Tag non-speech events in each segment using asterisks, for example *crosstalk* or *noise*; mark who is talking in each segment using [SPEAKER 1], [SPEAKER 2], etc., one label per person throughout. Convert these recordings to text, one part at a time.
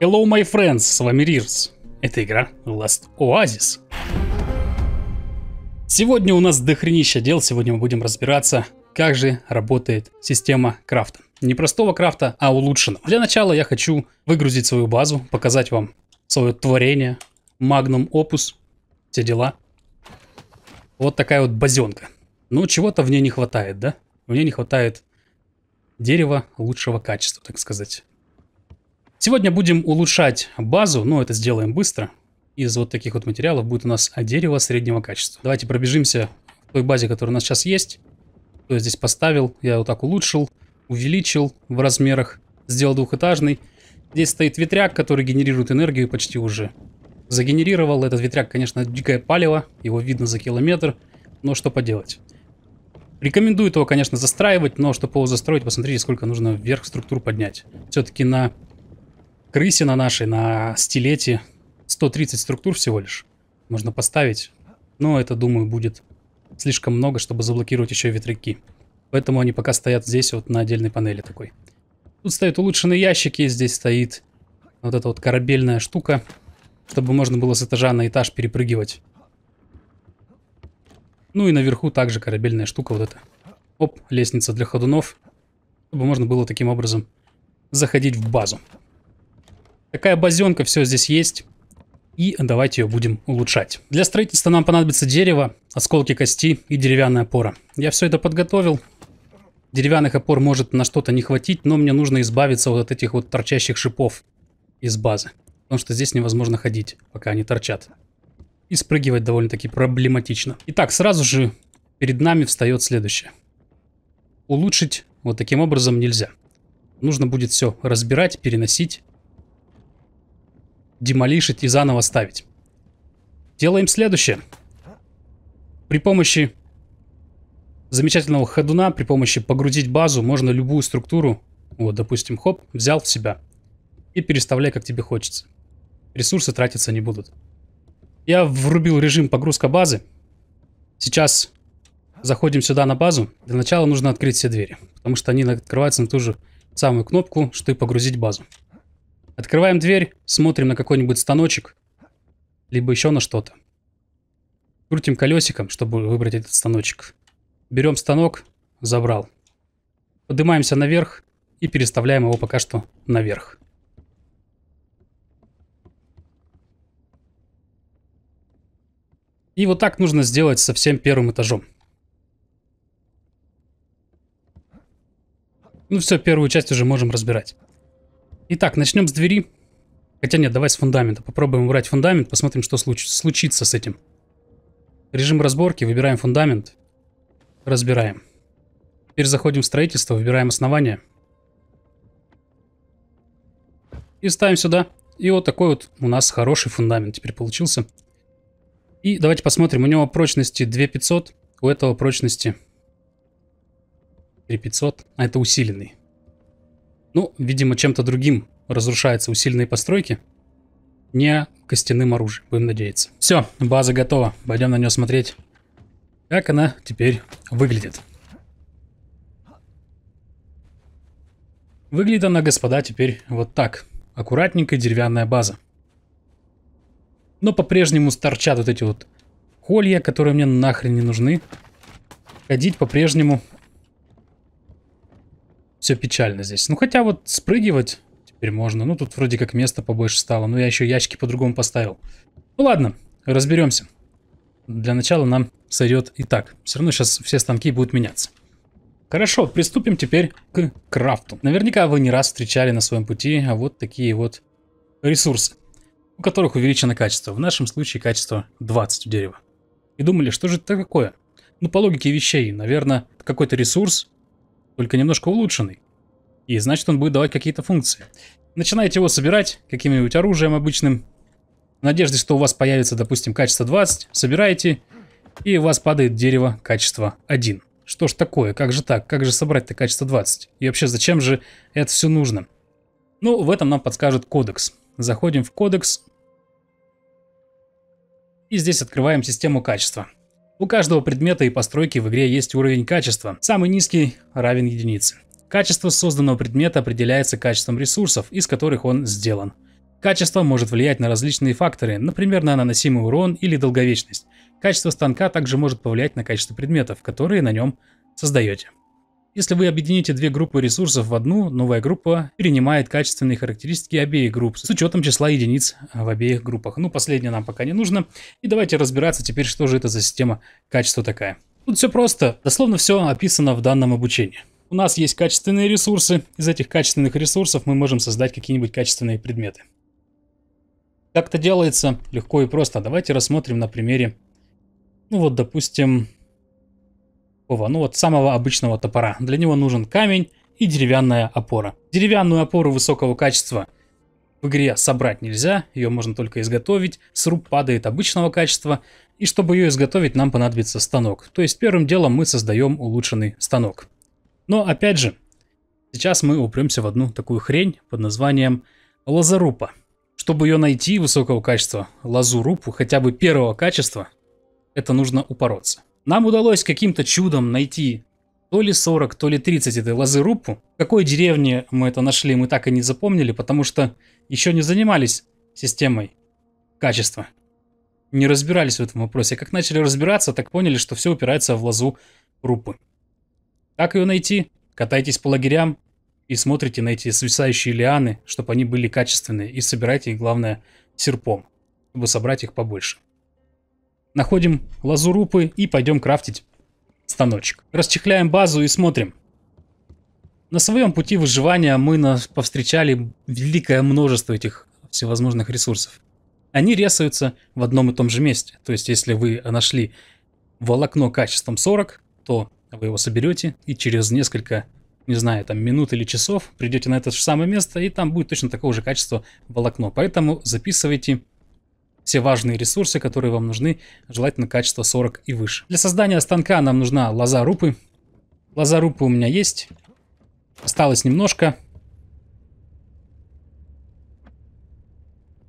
[SPEAKER 1] Hello, my friends, с вами Рирс. Это игра Last Oasis. Сегодня у нас дохренища дел, сегодня мы будем разбираться, как же работает система крафта. Не простого крафта, а улучшенного. Для начала я хочу выгрузить свою базу, показать вам свое творение, Magnum Opus, все дела. Вот такая вот базенка. Ну, чего-то в ней не хватает, да? В ней не хватает дерева лучшего качества, так сказать. Сегодня будем улучшать базу, но это сделаем быстро. Из вот таких вот материалов будет у нас дерево среднего качества. Давайте пробежимся в той базе, которая у нас сейчас есть. Что я здесь поставил, я вот так улучшил, увеличил в размерах, сделал двухэтажный. Здесь стоит ветряк, который генерирует энергию почти уже. Загенерировал этот ветряк, конечно, дикое палево, его видно за километр, но что поделать. Рекомендую его, конечно, застраивать, но чтобы его застроить, посмотрите, сколько нужно вверх структур поднять. Все-таки на крысе на нашей, на стилете 130 структур всего лишь. Можно поставить. Но это, думаю, будет слишком много, чтобы заблокировать еще ветряки. Поэтому они пока стоят здесь вот на отдельной панели такой. Тут стоят улучшенные ящики, здесь стоит вот эта вот корабельная штука, чтобы можно было с этажа на этаж перепрыгивать. Ну и наверху также корабельная штука вот эта. Оп, лестница для ходунов, чтобы можно было таким образом заходить в базу. Такая базенка, все здесь есть. И давайте ее будем улучшать. Для строительства нам понадобится дерево, осколки кости и деревянная опора. Я все это подготовил. Деревянных опор может на что-то не хватить, но мне нужно избавиться вот от этих вот торчащих шипов из базы. Потому что здесь невозможно ходить, пока они торчат. И спрыгивать довольно-таки проблематично. Итак, сразу же перед нами встает следующее. Улучшить вот таким образом нельзя. Нужно будет все разбирать, переносить демолишить и заново ставить. Делаем следующее. При помощи замечательного ходуна, при помощи погрузить базу, можно любую структуру, вот, допустим, хоп, взял в себя. И переставляй, как тебе хочется. Ресурсы тратиться не будут. Я врубил режим погрузка базы. Сейчас заходим сюда на базу. Для начала нужно открыть все двери, потому что они открываются на ту же самую кнопку, что и погрузить базу. Открываем дверь, смотрим на какой-нибудь станочек, либо еще на что-то. Крутим колесиком, чтобы выбрать этот станочек. Берем станок, забрал. Поднимаемся наверх и переставляем его пока что наверх. И вот так нужно сделать со всем первым этажом. Ну все, первую часть уже можем разбирать. Итак, начнем с двери. Хотя нет, давай с фундамента. Попробуем убрать фундамент, посмотрим, что случ случится с этим. Режим разборки, выбираем фундамент. Разбираем. Теперь заходим в строительство, выбираем основание. И ставим сюда. И вот такой вот у нас хороший фундамент теперь получился. И давайте посмотрим. У него прочности 2500, у этого прочности 3500. А это усиленный. Ну, видимо, чем-то другим разрушаются усиленные постройки. Не костяным оружием, будем надеяться. Все, база готова. Пойдем на нее смотреть, как она теперь выглядит. Выглядит она, господа, теперь вот так. Аккуратненькая деревянная база. Но по-прежнему торчат вот эти вот колья, которые мне нахрен не нужны. Ходить по-прежнему все печально здесь. Ну, хотя вот спрыгивать теперь можно. Ну, тут вроде как места побольше стало. Но я еще ящики по-другому поставил. Ну, ладно, разберемся. Для начала нам сойдет и так. Все равно сейчас все станки будут меняться. Хорошо, приступим теперь к крафту. Наверняка вы не раз встречали на своем пути а вот такие вот ресурсы, у которых увеличено качество. В нашем случае качество 20 дерева. И думали, что же это такое? Ну, по логике вещей, наверное, какой-то ресурс только немножко улучшенный. И значит он будет давать какие-то функции. Начинаете его собирать каким-нибудь оружием обычным, в надежде, что у вас появится, допустим, качество 20, собираете, и у вас падает дерево качества 1. Что ж такое, как же так, как же собрать-то качество 20? И вообще, зачем же это все нужно? Ну, в этом нам подскажет кодекс. Заходим в кодекс. И здесь открываем систему качества. У каждого предмета и постройки в игре есть уровень качества. Самый низкий равен единице. Качество созданного предмета определяется качеством ресурсов, из которых он сделан. Качество может влиять на различные факторы, например, на наносимый урон или долговечность. Качество станка также может повлиять на качество предметов, которые на нем создаете. Если вы объедините две группы ресурсов в одну, новая группа перенимает качественные характеристики обеих групп с учетом числа единиц в обеих группах. Ну, последнее нам пока не нужно. И давайте разбираться теперь, что же это за система качества такая. Тут все просто, дословно все описано в данном обучении. У нас есть качественные ресурсы, из этих качественных ресурсов мы можем создать какие-нибудь качественные предметы. Как это делается? Легко и просто. Давайте рассмотрим на примере, ну вот, допустим, такого, ну вот самого обычного топора. Для него нужен камень и деревянная опора. Деревянную опору высокого качества в игре собрать нельзя, ее можно только изготовить, сруб падает обычного качества, и чтобы ее изготовить, нам понадобится станок. То есть первым делом мы создаем улучшенный станок. Но опять же, сейчас мы упремся в одну такую хрень под названием лазарупа. Чтобы ее найти высокого качества, лазурупу хотя бы первого качества, это нужно упороться. Нам удалось каким-то чудом найти то ли 40, то ли 30 этой лозы В какой деревне мы это нашли, мы так и не запомнили, потому что еще не занимались системой качества. Не разбирались в этом вопросе. Как начали разбираться, так поняли, что все упирается в лозу рупы. Как ее найти? Катайтесь по лагерям и смотрите на эти свисающие лианы, чтобы они были качественные, и собирайте их, главное, серпом, чтобы собрать их побольше находим лазурупы и пойдем крафтить станочек. Расчехляем базу и смотрим. На своем пути выживания мы повстречали великое множество этих всевозможных ресурсов. Они ресаются в одном и том же месте. То есть, если вы нашли волокно качеством 40, то вы его соберете и через несколько, не знаю, там минут или часов придете на это же самое место, и там будет точно такого же качества волокно. Поэтому записывайте все важные ресурсы, которые вам нужны, желательно качество 40 и выше. Для создания станка нам нужна лоза рупы. Лоза рупы у меня есть. Осталось немножко.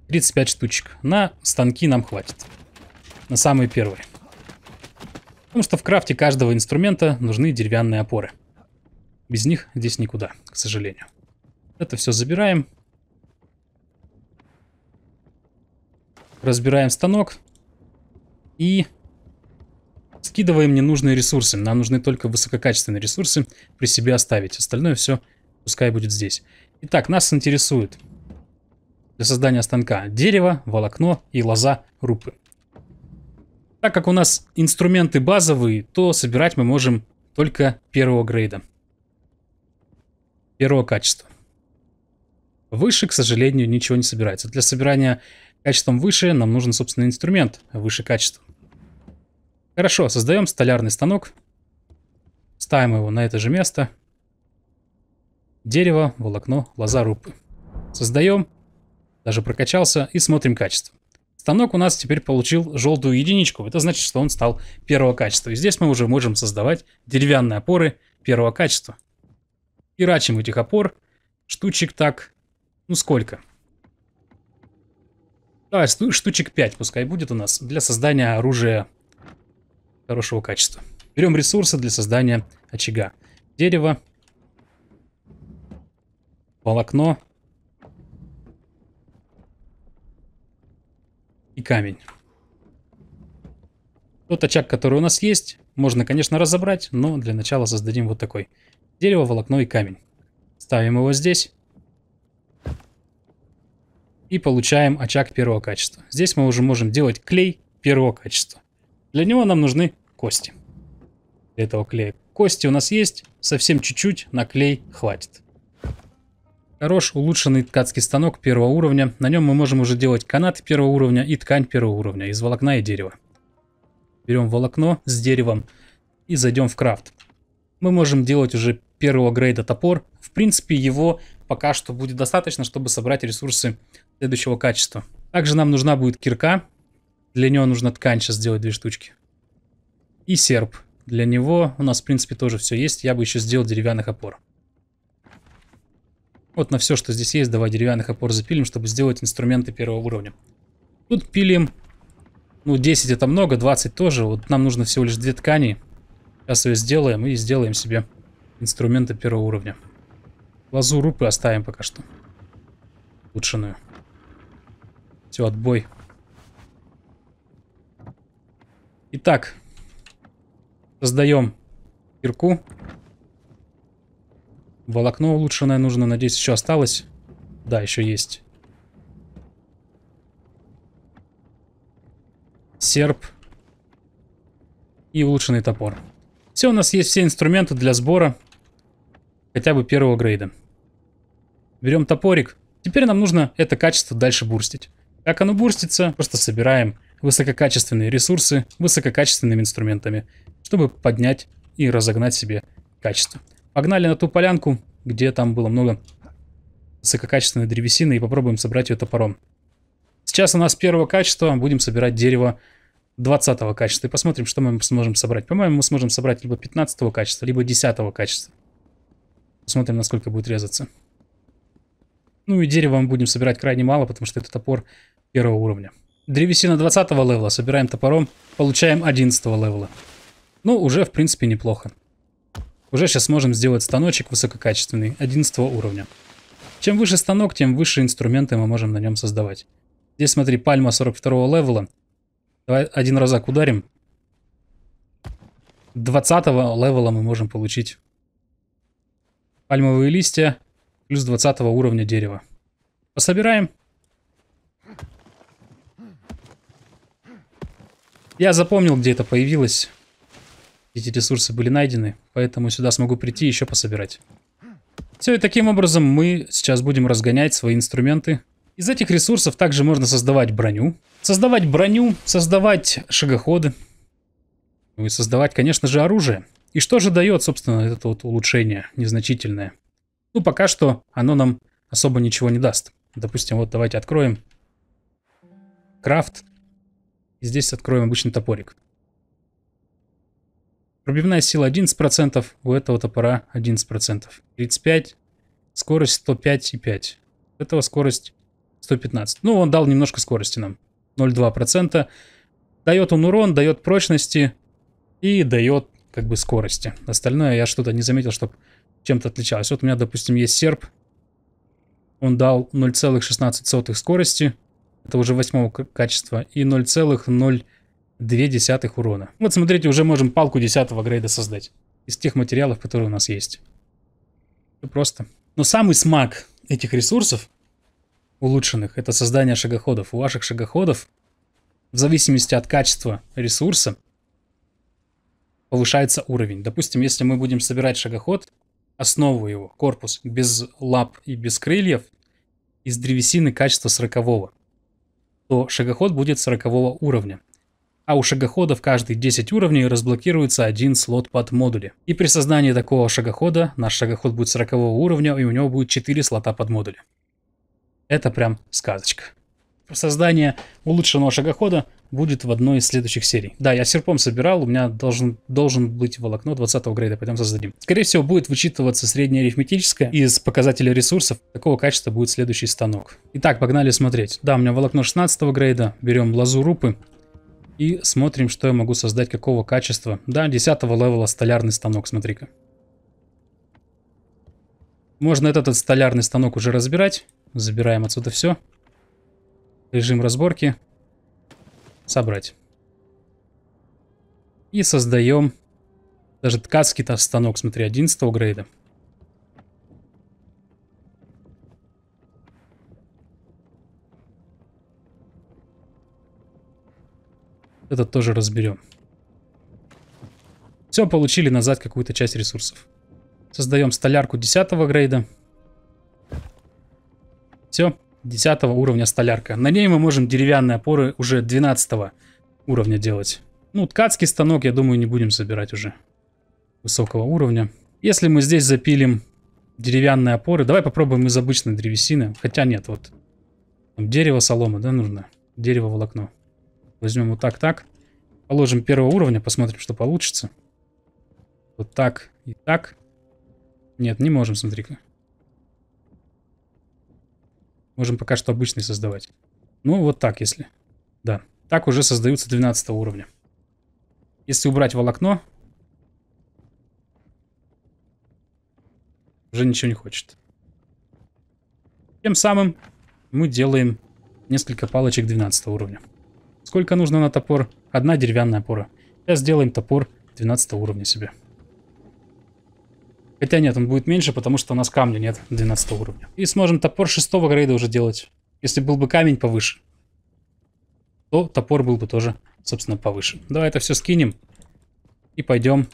[SPEAKER 1] 35 штучек. На станки нам хватит. На самые первые. Потому что в крафте каждого инструмента нужны деревянные опоры. Без них здесь никуда, к сожалению. Это все забираем. Разбираем станок. И скидываем ненужные ресурсы. Нам нужны только высококачественные ресурсы при себе оставить. Остальное все пускай будет здесь. Итак, нас интересует для создания станка дерево, волокно и лоза рупы. Так как у нас инструменты базовые, то собирать мы можем только первого грейда. Первого качества. Выше, к сожалению, ничего не собирается. Для собирания Качеством выше нам нужен, собственно, инструмент выше качества. Хорошо, создаем столярный станок. Ставим его на это же место. Дерево, волокно, лоза, рубы. Создаем. Даже прокачался. И смотрим качество. Станок у нас теперь получил желтую единичку. Это значит, что он стал первого качества. И здесь мы уже можем создавать деревянные опоры первого качества. Пирачим этих опор. Штучек так. Ну сколько? Давай, штучек 5 пускай будет у нас для создания оружия хорошего качества. Берем ресурсы для создания очага. Дерево. Волокно. И камень. Тот очаг, который у нас есть, можно, конечно, разобрать, но для начала создадим вот такой. Дерево, волокно и камень. Ставим его здесь и получаем очаг первого качества. Здесь мы уже можем делать клей первого качества. Для него нам нужны кости. Для этого клея кости у нас есть, совсем чуть-чуть на клей хватит. Хорош улучшенный ткацкий станок первого уровня. На нем мы можем уже делать канат первого уровня и ткань первого уровня из волокна и дерева. Берем волокно с деревом и зайдем в крафт. Мы можем делать уже первого грейда топор. В принципе, его пока что будет достаточно, чтобы собрать ресурсы следующего качества. Также нам нужна будет кирка. Для нее нужно ткань сейчас сделать две штучки. И серп. Для него у нас, в принципе, тоже все есть. Я бы еще сделал деревянных опор. Вот на все, что здесь есть, давай деревянных опор запилим, чтобы сделать инструменты первого уровня. Тут пилим, ну, 10 это много, 20 тоже. Вот нам нужно всего лишь две ткани. Сейчас ее сделаем и сделаем себе инструменты первого уровня. Лазу рупы оставим пока что. Улучшенную. Все, отбой. Итак, создаем кирку. Волокно улучшенное нужно, надеюсь, еще осталось. Да, еще есть. Серп. И улучшенный топор. Все, у нас есть все инструменты для сбора. Хотя бы первого грейда. Берем топорик. Теперь нам нужно это качество дальше бурстить. Как оно бурстится, просто собираем высококачественные ресурсы высококачественными инструментами, чтобы поднять и разогнать себе качество. Погнали на ту полянку, где там было много высококачественной древесины и попробуем собрать ее топором. Сейчас у нас первого качества, будем собирать дерево 20 качества и посмотрим, что мы сможем собрать. По-моему, мы сможем собрать либо 15 качества, либо 10 качества. Посмотрим, насколько будет резаться. Ну и дерево мы будем собирать крайне мало, потому что этот топор первого уровня. Древесина 20 левела, собираем топором, получаем 11 левела. Ну, уже, в принципе, неплохо. Уже сейчас можем сделать станочек высококачественный, 11 уровня. Чем выше станок, тем выше инструменты мы можем на нем создавать. Здесь, смотри, пальма 42 левела. Давай один разок ударим. 20 левела мы можем получить пальмовые листья плюс 20 уровня дерева. Пособираем Я запомнил, где это появилось. Эти ресурсы были найдены, поэтому сюда смогу прийти и еще пособирать. Все, и таким образом мы сейчас будем разгонять свои инструменты. Из этих ресурсов также можно создавать броню. Создавать броню, создавать шагоходы. Ну и создавать, конечно же, оружие. И что же дает, собственно, это вот улучшение незначительное? Ну, пока что оно нам особо ничего не даст. Допустим, вот давайте откроем. Крафт. И здесь откроем обычный топорик. Пробивная сила 11%, у этого топора 11%. 35, скорость 105,5. У этого скорость 115. Ну, он дал немножко скорости нам. 0,2%. Дает он урон, дает прочности и дает как бы скорости. Остальное я что-то не заметил, чтобы чем-то отличалось. Вот у меня, допустим, есть серп. Он дал 0,16 скорости это уже восьмого качества, и 0,02 урона. Вот смотрите, уже можем палку 10 грейда создать из тех материалов, которые у нас есть. Все просто. Но самый смак этих ресурсов улучшенных, это создание шагоходов. У ваших шагоходов, в зависимости от качества ресурса, повышается уровень. Допустим, если мы будем собирать шагоход, основу его, корпус, без лап и без крыльев, из древесины качества 40 то шагоход будет 40 уровня. А у шагоходов каждые 10 уровней разблокируется один слот под модули. И при создании такого шагохода наш шагоход будет 40 уровня и у него будет 4 слота под модули. Это прям сказочка создание улучшенного шагохода будет в одной из следующих серий. Да, я серпом собирал, у меня должен, должен быть волокно 20 грейда, пойдем создадим. Скорее всего, будет вычитываться среднее арифметическое из показателя ресурсов, какого качества будет следующий станок. Итак, погнали смотреть. Да, у меня волокно 16 грейда, берем лазу рупы и смотрим, что я могу создать, какого качества. Да, 10 левела столярный станок, смотри-ка. Можно этот, этот столярный станок уже разбирать. Забираем отсюда все. Режим разборки. Собрать. И создаем даже ткацкий-то станок, смотри, 11 грейда. Это тоже разберем. Все, получили назад какую-то часть ресурсов. Создаем столярку 10 грейда. Все. 10 уровня столярка. На ней мы можем деревянные опоры уже 12 уровня делать. Ну, ткацкий станок, я думаю, не будем собирать уже высокого уровня. Если мы здесь запилим деревянные опоры, давай попробуем из обычной древесины. Хотя нет, вот там дерево, солома, да, нужно? Дерево, волокно. Возьмем вот так-так. Положим первого уровня, посмотрим, что получится. Вот так и так. Нет, не можем, смотри-ка. Можем пока что обычный создавать. Ну, вот так, если. Да. Так уже создаются 12 уровня. Если убрать волокно, уже ничего не хочет. Тем самым мы делаем несколько палочек 12 уровня. Сколько нужно на топор? Одна деревянная опора. Сейчас сделаем топор 12 уровня себе. Хотя нет, он будет меньше, потому что у нас камня нет 12 уровня. И сможем топор 6 грейда уже делать. Если был бы камень повыше, то топор был бы тоже, собственно, повыше. Давай это все скинем и пойдем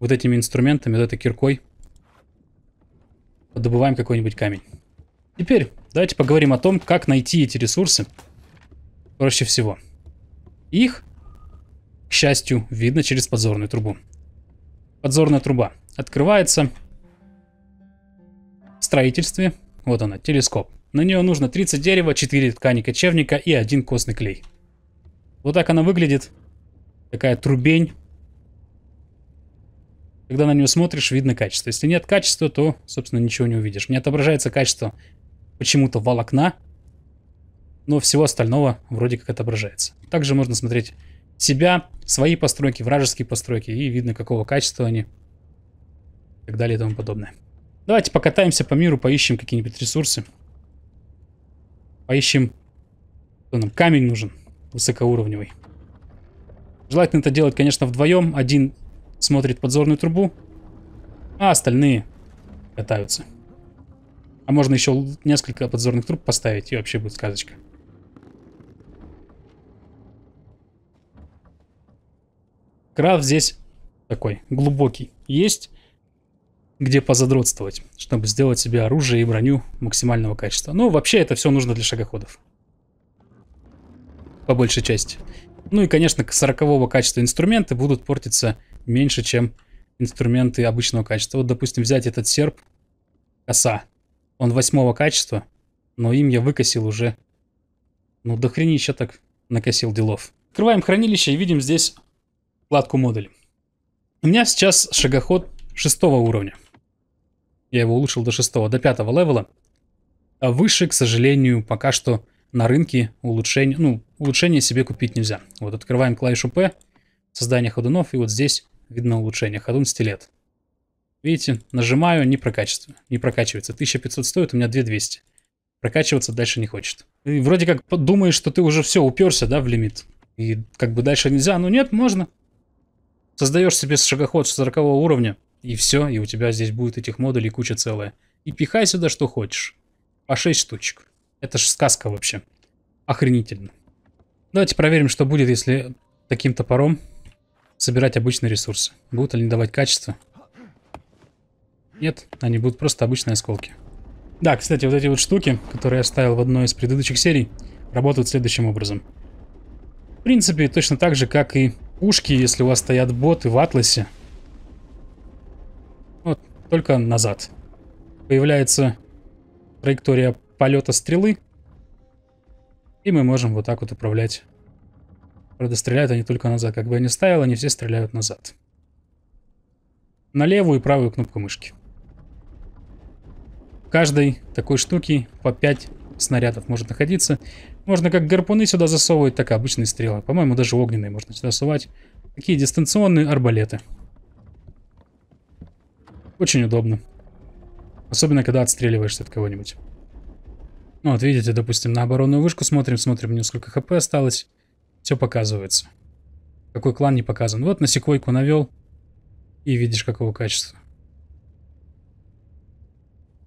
[SPEAKER 1] вот этими инструментами, вот этой киркой, добываем какой-нибудь камень. Теперь давайте поговорим о том, как найти эти ресурсы проще всего. Их, к счастью, видно через подзорную трубу подзорная труба открывается в строительстве. Вот она, телескоп. На нее нужно 30 дерева, 4 ткани кочевника и один костный клей. Вот так она выглядит. Такая трубень. Когда на нее смотришь, видно качество. Если нет качества, то, собственно, ничего не увидишь. Не отображается качество почему-то волокна, но всего остального вроде как отображается. Также можно смотреть себя, свои постройки, вражеские постройки, и видно, какого качества они, и так далее и тому подобное. Давайте покатаемся по миру, поищем какие-нибудь ресурсы. Поищем, что нам, камень нужен высокоуровневый. Желательно это делать, конечно, вдвоем. Один смотрит подзорную трубу, а остальные катаются. А можно еще несколько подзорных труб поставить, и вообще будет сказочка. Крафт здесь такой глубокий есть, где позадротствовать, чтобы сделать себе оружие и броню максимального качества. Ну, вообще это все нужно для шагоходов. По большей части. Ну и, конечно, к 40 качества инструменты будут портиться меньше, чем инструменты обычного качества. Вот, допустим, взять этот серп, коса. Он 8 качества, но им я выкосил уже. Ну, до хренища так накосил делов. Открываем хранилище и видим здесь вкладку модуль. У меня сейчас шагоход шестого уровня. Я его улучшил до шестого, до пятого левела. А выше, к сожалению, пока что на рынке улучшение, ну, улучшения себе купить нельзя. Вот открываем клавишу P, создание ходунов, и вот здесь видно улучшение. Ходун стилет. Видите, нажимаю, не прокачивается. Не прокачивается. 1500 стоит, у меня 2200. Прокачиваться дальше не хочет. И вроде как думаешь, что ты уже все уперся, да, в лимит. И как бы дальше нельзя. Ну нет, можно. Создаешь себе шагоход 40 уровня, и все, и у тебя здесь будет этих модулей куча целая. И пихай сюда что хочешь. По а 6 штучек. Это же сказка вообще. Охренительно. Давайте проверим, что будет, если таким топором собирать обычные ресурсы. Будут ли они давать качество? Нет, они будут просто обычные осколки. Да, кстати, вот эти вот штуки, которые я ставил в одной из предыдущих серий, работают следующим образом. В принципе, точно так же, как и пушки, если у вас стоят боты в Атласе. Ну, вот, только назад. Появляется траектория полета стрелы. И мы можем вот так вот управлять. Правда, стреляют они только назад. Как бы я ни ставил, они все стреляют назад. На левую и правую кнопку мышки. В каждой такой штуки по 5 снарядов может находиться. Можно как гарпуны сюда засовывать, так и обычные стрелы. По-моему, даже огненные можно сюда совать. Такие дистанционные арбалеты. Очень удобно. Особенно, когда отстреливаешься от кого-нибудь. Ну вот, видите, допустим, на оборонную вышку смотрим, смотрим, сколько хп осталось. Все показывается. Какой клан не показан. Вот на секвойку навел. И видишь, какого качества.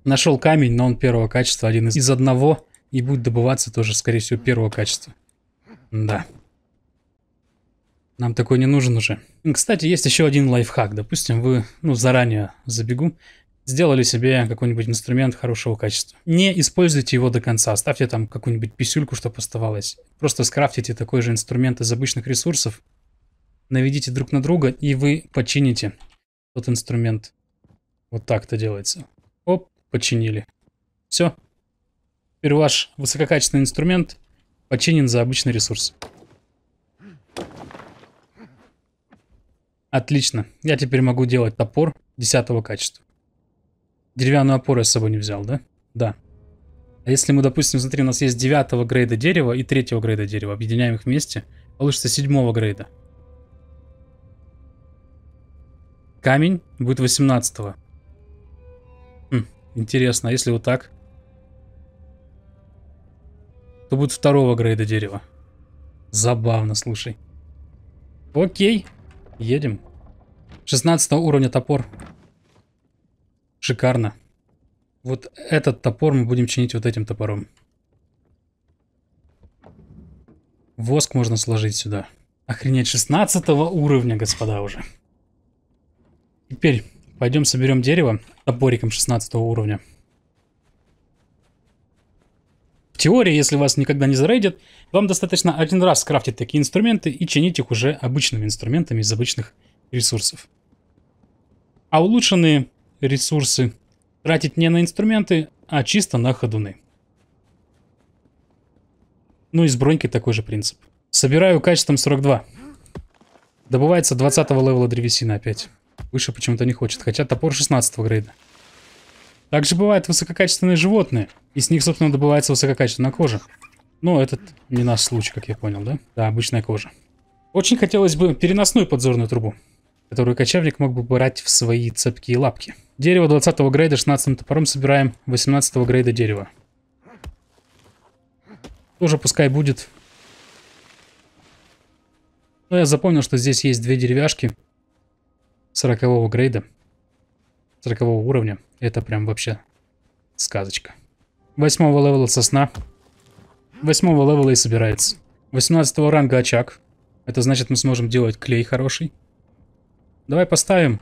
[SPEAKER 1] Нашел камень, но он первого качества, один из, из одного. И будет добываться тоже, скорее всего, первого качества. Да. Нам такой не нужен уже. Кстати, есть еще один лайфхак. Допустим, вы, ну, заранее забегу, сделали себе какой-нибудь инструмент хорошего качества. Не используйте его до конца, оставьте там какую-нибудь писюльку, чтобы оставалось. Просто скрафтите такой же инструмент из обычных ресурсов, наведите друг на друга, и вы почините тот инструмент. Вот так-то делается. Оп, починили. Все, Теперь ваш высококачественный инструмент починен за обычный ресурс. Отлично. Я теперь могу делать топор 10 качества. Деревянную опору я с собой не взял, да? Да. А если мы, допустим, смотри, у нас есть 9 грейда дерева и 3 грейда дерева, объединяем их вместе, получится 7 грейда. Камень будет 18. -го. Хм, интересно, а если вот так? то будет второго грейда дерева. Забавно, слушай. Окей, едем. 16 уровня топор. Шикарно. Вот этот топор мы будем чинить вот этим топором. Воск можно сложить сюда. Охренеть, 16 уровня, господа, уже. Теперь пойдем соберем дерево топориком 16 уровня. В теории, если вас никогда не зарейдят, вам достаточно один раз скрафтить такие инструменты и чинить их уже обычными инструментами из обычных ресурсов. А улучшенные ресурсы тратить не на инструменты, а чисто на ходуны. Ну и с бронькой такой же принцип. Собираю качеством 42. Добывается 20 левела древесины опять. Выше почему-то не хочет, хотя топор 16 грейда. Также бывают высококачественные животные. и с них, собственно, добывается высококачественная кожа. Но ну, этот не наш случай, как я понял, да? Да, обычная кожа. Очень хотелось бы переносную подзорную трубу, которую кочевник мог бы брать в свои цепкие лапки. Дерево 20 грейда 16 топором собираем 18 грейда дерева. Тоже пускай будет. Но я запомнил, что здесь есть две деревяшки 40 грейда. 40 уровня. Это прям вообще сказочка. Восьмого левела сосна. Восьмого левела и собирается. 18 ранга очаг. Это значит, мы сможем делать клей хороший. Давай поставим.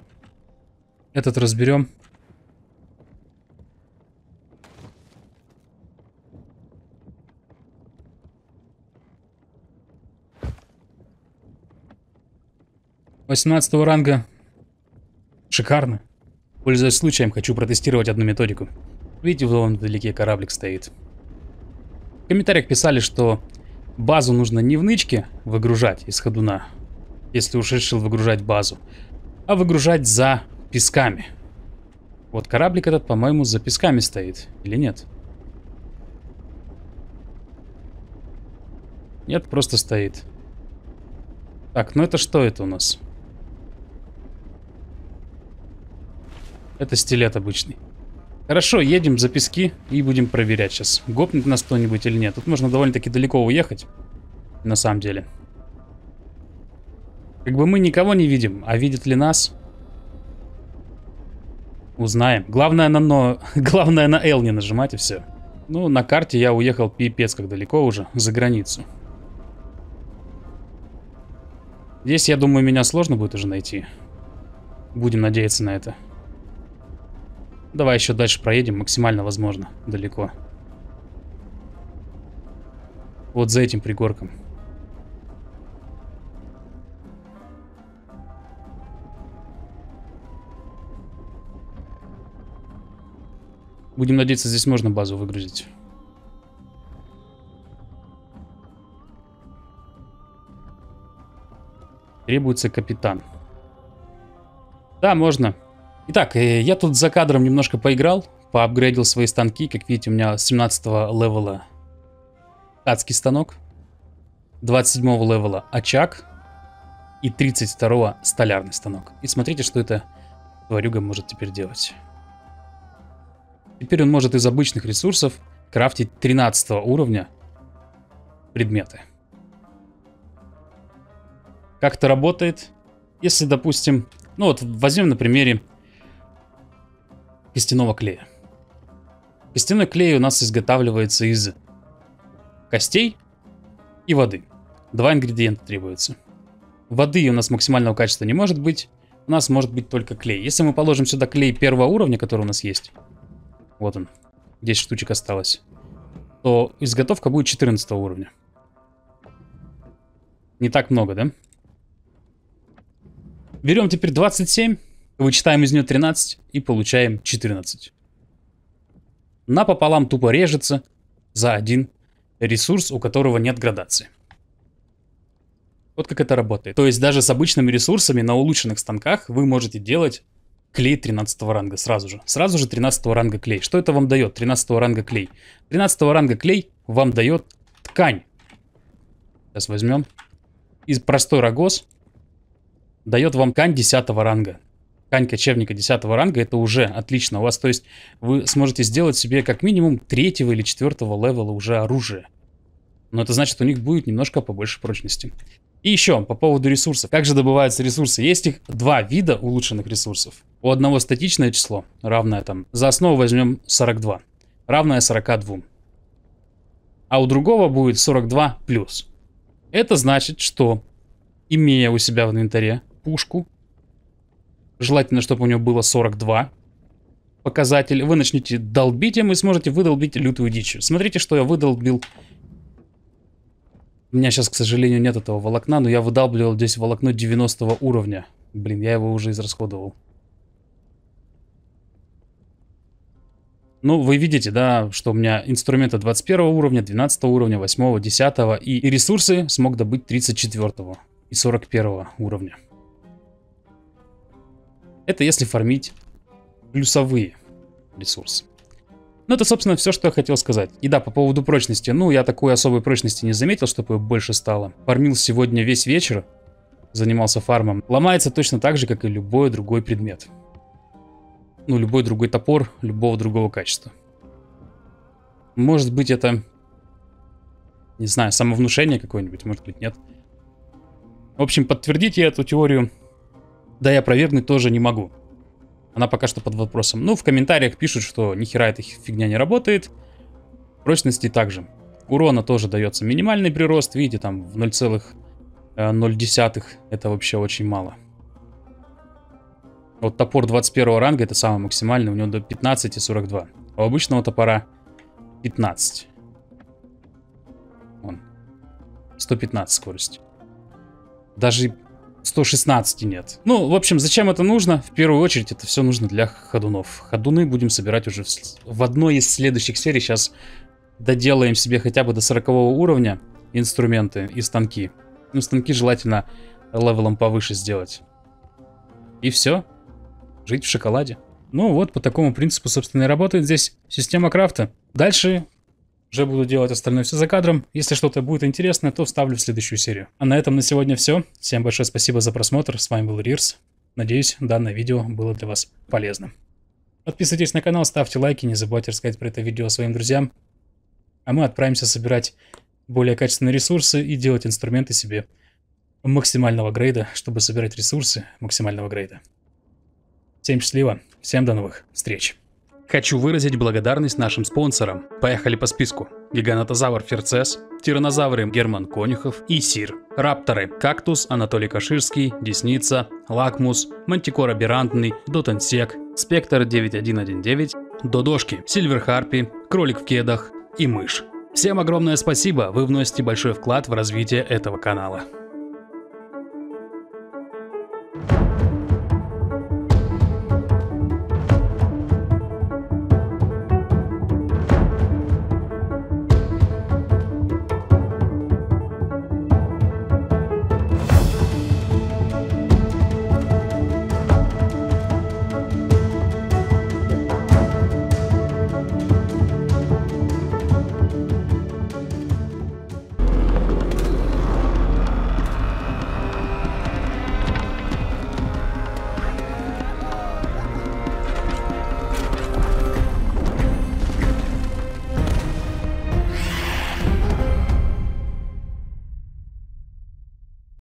[SPEAKER 1] Этот разберем. Восемнадцатого ранга. Шикарно. Пользуясь случаем, хочу протестировать одну методику. Видите, вон вдалеке кораблик стоит. В комментариях писали, что базу нужно не в нычке выгружать из ходуна, если уж решил выгружать базу, а выгружать за песками. Вот кораблик этот, по-моему, за песками стоит, или нет? Нет, просто стоит. Так, ну это что это у нас? Это стилет обычный. Хорошо, едем за пески и будем проверять сейчас, гопнет нас кто-нибудь или нет. Тут можно довольно-таки далеко уехать, на самом деле. Как бы мы никого не видим, а видят ли нас? Узнаем. Главное на но... *laughs* Главное на L не нажимать и все. Ну, на карте я уехал пипец как далеко уже, за границу. Здесь, я думаю, меня сложно будет уже найти. Будем надеяться на это. Давай еще дальше проедем, максимально возможно, далеко. Вот за этим пригорком. Будем надеяться, здесь можно базу выгрузить. Требуется капитан. Да, можно. Итак, э, я тут за кадром немножко поиграл, поапгрейдил свои станки. Как видите, у меня 17 левела адский станок, 27 левела очаг и 32 столярный станок. И смотрите, что это тварюга может теперь делать. Теперь он может из обычных ресурсов крафтить 13 уровня предметы. Как это работает? Если, допустим, ну вот возьмем на примере костяного клея. Костяной клей у нас изготавливается из костей и воды. Два ингредиента требуется. Воды у нас максимального качества не может быть. У нас может быть только клей. Если мы положим сюда клей первого уровня, который у нас есть. Вот он. 10 штучек осталось. То изготовка будет 14 уровня. Не так много, да? Берем теперь 27. Вычитаем из нее 13 и получаем 14. Напополам тупо режется за один ресурс, у которого нет градации. Вот как это работает. То есть даже с обычными ресурсами на улучшенных станках вы можете делать клей 13 ранга сразу же. Сразу же 13 ранга клей. Что это вам дает 13 ранга клей? 13 ранга клей вам дает ткань. Сейчас возьмем. Из простой рогоз дает вам ткань 10 ранга ткань кочевника 10 ранга, это уже отлично у вас. То есть вы сможете сделать себе как минимум третьего или четвертого левела уже оружие. Но это значит, у них будет немножко побольше прочности. И еще по поводу ресурсов. Как же добываются ресурсы? Есть их два вида улучшенных ресурсов. У одного статичное число, равное там. За основу возьмем 42, равное 42. А у другого будет 42 плюс. Это значит, что имея у себя в инвентаре пушку, Желательно, чтобы у него было 42 показатель. Вы начнете долбить им и сможете выдолбить лютую дичь. Смотрите, что я выдолбил. У меня сейчас, к сожалению, нет этого волокна, но я выдалбливал здесь волокно 90 уровня. Блин, я его уже израсходовал. Ну, вы видите, да, что у меня инструменты 21 уровня, 12 уровня, 8, 10 и, и ресурсы смог добыть 34 и 41 уровня. Это если фармить плюсовые ресурсы. Ну, это, собственно, все, что я хотел сказать. И да, по поводу прочности. Ну, я такой особой прочности не заметил, чтобы ее больше стало. Фармил сегодня весь вечер, занимался фармом. Ломается точно так же, как и любой другой предмет. Ну, любой другой топор, любого другого качества. Может быть, это... Не знаю, самовнушение какое-нибудь, может быть, нет. В общем, подтвердите эту теорию да я опровергнуть тоже не могу. Она пока что под вопросом. Ну, в комментариях пишут, что нихера эта фигня не работает. Прочности также. Урона тоже дается минимальный прирост. Видите, там в 0,0. Э, это вообще очень мало. Вот топор 21 ранга, это самый максимальный, у него до 15 и 42. А у обычного топора 15. Вон. 115 скорость. Даже 116 нет. Ну, в общем, зачем это нужно? В первую очередь это все нужно для ходунов. Ходуны будем собирать уже в, в одной из следующих серий. Сейчас доделаем себе хотя бы до 40 уровня инструменты и станки. Ну, станки желательно левелом повыше сделать. И все. Жить в шоколаде. Ну вот, по такому принципу, собственно, и работает здесь система крафта. Дальше уже буду делать остальное все за кадром. Если что-то будет интересное, то вставлю в следующую серию. А на этом на сегодня все. Всем большое спасибо за просмотр. С вами был Рирс. Надеюсь, данное видео было для вас полезным. Подписывайтесь на канал, ставьте лайки, не забывайте рассказать про это видео своим друзьям. А мы отправимся собирать более качественные ресурсы и делать инструменты себе максимального грейда, чтобы собирать ресурсы максимального грейда. Всем счастливо, всем до новых встреч! Хочу выразить благодарность нашим спонсорам. Поехали по списку. Гиганотозавр Ферцес, тиранозавры Герман Конюхов и Сир. Рапторы Кактус, Анатолий Каширский, Десница, Лакмус, Мантикора Берантный, Дотансек, Спектр 9119, Додошки, Сильвер Харпи, Кролик в кедах и Мышь. Всем огромное спасибо, вы вносите большой вклад в развитие этого канала.